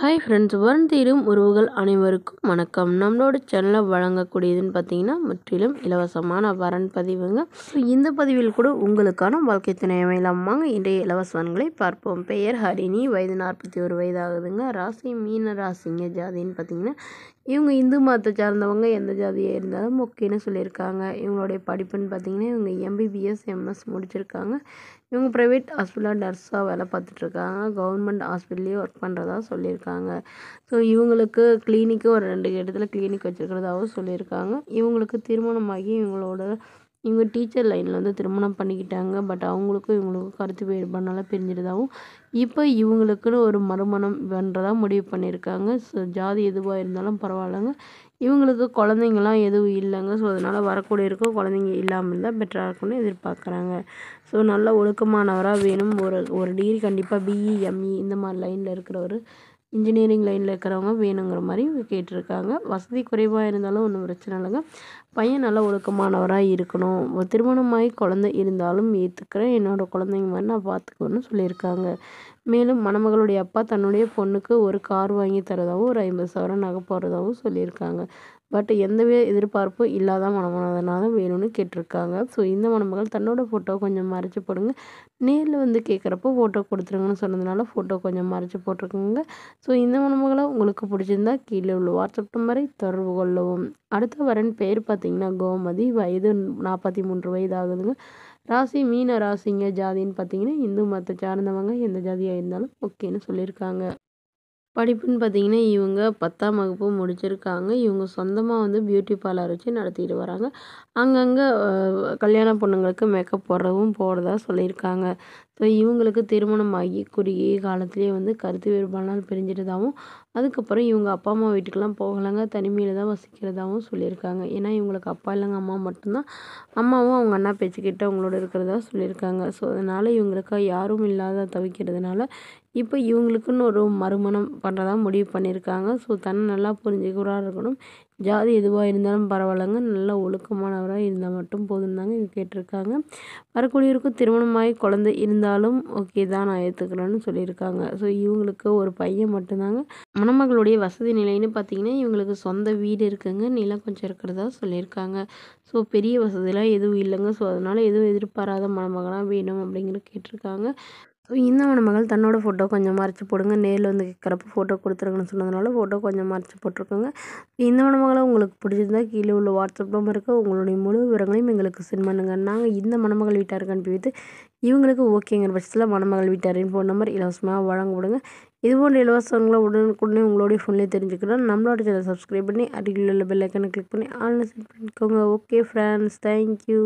hi friends வருந்தீரும் உறவுகள் அனைவருக்கும் வணக்கம் நம்மளோட சேனலில் வழங்கக்கூடியதுன்னு பார்த்தீங்கன்னா முற்றிலும் இலவசமான வரன் பதிவுங்க இந்த பதிவில் கூட உங்களுக்கான வாழ்க்கை துணை அமையலாமாங்க இன்றைய இலவசங்களை பார்ப்போம் பெயர் ஹரிணி வயது நாற்பத்தி ஒரு வயது ஆகுதுங்க ராசி மீன ராசிங்க ஜாதின்னு பார்த்தீங்கன்னா இவங்க இந்து மதத்தை சார்ந்தவங்க எந்த ஜாதியாக இருந்தாலும் ஓகேன்னு சொல்லியிருக்காங்க இவங்களுடைய படிப்புன்னு பார்த்தீங்கன்னா இவங்க எம்பிபிஎஸ் எம்எஸ் முடிச்சிருக்காங்க இவங்க ப்ரைவேட் ஹாஸ்பிட்டலாக நர்ஸாக வேலை பார்த்துட்ருக்காங்க கவர்மெண்ட் ஹாஸ்பிட்டல்லையும் ஒர்க் பண்ணுறதா சொல்லியிருக்காங்க சொல்லியிருக்காங்க ஸோ இவங்களுக்கு கிளினிக்கு ஒரு ரெண்டு இடத்துல கிளினிக் வச்சுருக்கிறதாகவும் சொல்லியிருக்காங்க இவங்களுக்கு திருமணமாகி இவங்களோட இவங்க டீச்சர் லைனில் வந்து திருமணம் பண்ணிக்கிட்டாங்க பட் அவங்களுக்கும் இவங்களுக்கும் கருத்து வேறுபாடுனால பிரிஞ்சிருந்தாவும் இப்போ இவங்களுக்குன்னு ஒரு மறுமணம் பண்ணுறதா முடிவு பண்ணியிருக்காங்க ஸோ ஜாதி எதுவாக இருந்தாலும் பரவாயில்லைங்க இவங்களுக்கு குழந்தைங்களாம் எதுவும் இல்லைங்க ஸோ அதனால் வரக்கூடிய இருக்கும் குழந்தைங்க இல்லாமல் இருந்தால் பெட்டராக இருக்கும்னு எதிர்பார்க்குறாங்க ஸோ நல்ல ஒழுக்கமானவராக வேணும் ஒரு ஒரு டிகிரி கண்டிப்பாக பிஇஎம்இ e e இந்த மாதிரி லைனில் இருக்கிறவர் இன்ஜினியரிங் லைனில் இருக்கிறவங்க வேணுங்கிற மாதிரி கேட்டிருக்காங்க வசதி குறைவாக இருந்தாலும் ஒன்றும் பிரச்சனை இல்லைங்க பையன் நல்ல ஒழுக்கமானவராக இருக்கணும் திருமணமாகி குழந்தை இருந்தாலும் ஏற்றுக்கிறேன் என்னோடய குழந்தைங்க மாதிரி நான் பார்த்துக்குவேன்னு சொல்லியிருக்காங்க மேலும் மணமகளுடைய அப்பா தன்னுடைய பொண்ணுக்கு ஒரு கார் வாங்கி தரதாகவும் ஒரு ஐம்பது சவரன் நகை போடுறதாகவும் சொல்லியிருக்காங்க பட் எந்தவித எதிர்பார்ப்பும் இல்லாத மணமனதனால வேணும்னு கேட்டிருக்காங்க ஸோ இந்த மணமகள் தன்னோட ஃபோட்டோ கொஞ்சம் மறைச்சி போடுங்க நேரில் வந்து கேட்குறப்போ ஃபோட்டோ கொடுத்துருங்கன்னு சொன்னதுனால ஃபோட்டோ கொஞ்சம் மறைச்சி போட்டிருக்கோங்க ஸோ இந்த மணமகளை உங்களுக்கு பிடிச்சிருந்தா கீழே உள்ள வாட்ஸ்அப் நம்பரை தொடர்பு கொள்ளவும் அடுத்த வரன் பேர் பார்த்தீங்கன்னா கோமதி வயது நாற்பத்தி மூன்று வயது ஆகுதுங்க ராசி மீன ராசிங்க ஜாதின்னு பார்த்தீங்கன்னா இந்து மதத்தை சார்ந்தவங்க எந்த ஜாதியாக இருந்தாலும் ஓகேன்னு சொல்லியிருக்காங்க படிப்புன்னு பார்த்திங்கன்னா இவங்க பத்தாம் வகுப்பு முடிச்சிருக்காங்க இவங்க சொந்தமாக வந்து பியூட்டி பார்லர் வச்சு நடத்திட்டு வராங்க அங்கங்கே கல்யாண பொண்ணுங்களுக்கு மேக்கப் போடுறதும் போடுறதா சொல்லியிருக்காங்க ஸோ இவங்களுக்கு திருமணமாகி குறுகிய காலத்துலேயே வந்து கருத்து வேறுபாடால் பிரிஞ்சிட்டதாகவும் அதுக்கப்புறம் இவங்க அப்பா அம்மா வீட்டுக்கெலாம் போகலங்க தனிமையில் தான் வசிக்கிறதாகவும் சொல்லியிருக்காங்க ஏன்னா இவங்களுக்கு அப்பா இல்லைங்க அம்மா மட்டும்தான் அம்மாவும் அவங்க அண்ணா பேச்சுக்கிட்டு அவங்களோட இருக்கிறதா சொல்லியிருக்காங்க ஸோ அதனால் இவங்களுக்கு யாரும் இல்லாத தவிக்கிறதுனால இப்போ இவங்களுக்குன்னு ஒரு மறுமணம் பண்ணுறதா முடிவு பண்ணியிருக்காங்க ஸோ தன்னை நல்லா புரிஞ்சுக்கிறா இருக்கணும் ஜாதி எதுவாக இருந்தாலும் பரவாயில்லைங்க நல்ல ஒழுக்கமானவராக இருந்தால் மட்டும் போதும் தாங்க இது கேட்டிருக்காங்க வரக்கூடியவருக்கும் திருமணமாகி குழந்தை இருந்தாலும் ஓகே தான் நான் ஏற்றுக்கிறேன்னு சொல்லியிருக்காங்க ஸோ இவங்களுக்கு ஒரு பையன் மட்டும்தாங்க மணமகளுடைய வசதி நிலைன்னு பார்த்தீங்கன்னா இவங்களுக்கு சொந்த வீடு இருக்குங்க நிலம் கொஞ்சம் இருக்கிறதா சொல்லியிருக்காங்க ஸோ பெரிய வசதியெலாம் எதுவும் இல்லைங்க ஸோ அதனால் எதுவும் எதிர்பாராத மணமகனாக வேணும் அப்படிங்கிற கேட்டிருக்காங்க ஸோ இந்த மணமகள் தன்னோட ஃபோட்டோ கொஞ்சம் மறைச்சி போடுங்க நேரில் வந்து கேட்குறப்ப ஃபோட்டோ கொடுத்துருங்கன்னு சொன்னதுனால ஃபோட்டோ கொஞ்சம் மறைச்சி போட்டிருக்கோங்க இந்த மணமகளை உங்களுக்கு பிடிச்சிருந்தா கீழே உள்ள வாட்ஸ்அப் நம்பருக்கு உங்களுடைய முழு விவரங்களையும் எங்களுக்கு சென்ட் பண்ணுங்கள் நாங்கள் இந்த மணமகள் வீட்டாருக்கு அனுப்பி வைத்து இவங்களுக்கு ஓகேங்கிற பட்சத்தில் மணமகள் வீட்டாரின் ஃபோன் நம்பர் இலவசமாக வழங்கப்படுங்க இது போன்ற இலவசங்களை உடனுக்குடனே உங்களுடைய ஃபோன்லேயே தெரிஞ்சுக்கணும் நம்மளோட சேனல் சப்ஸ்கிரைப் பண்ணி அருகில் உள்ள பெல்லைக்கனை கிளிக் பண்ணி ஆன்லைன் சென்ட் பண்ணிக்கோங்க ஓகே ஃப்ரெண்ட்ஸ் தேங்க்யூ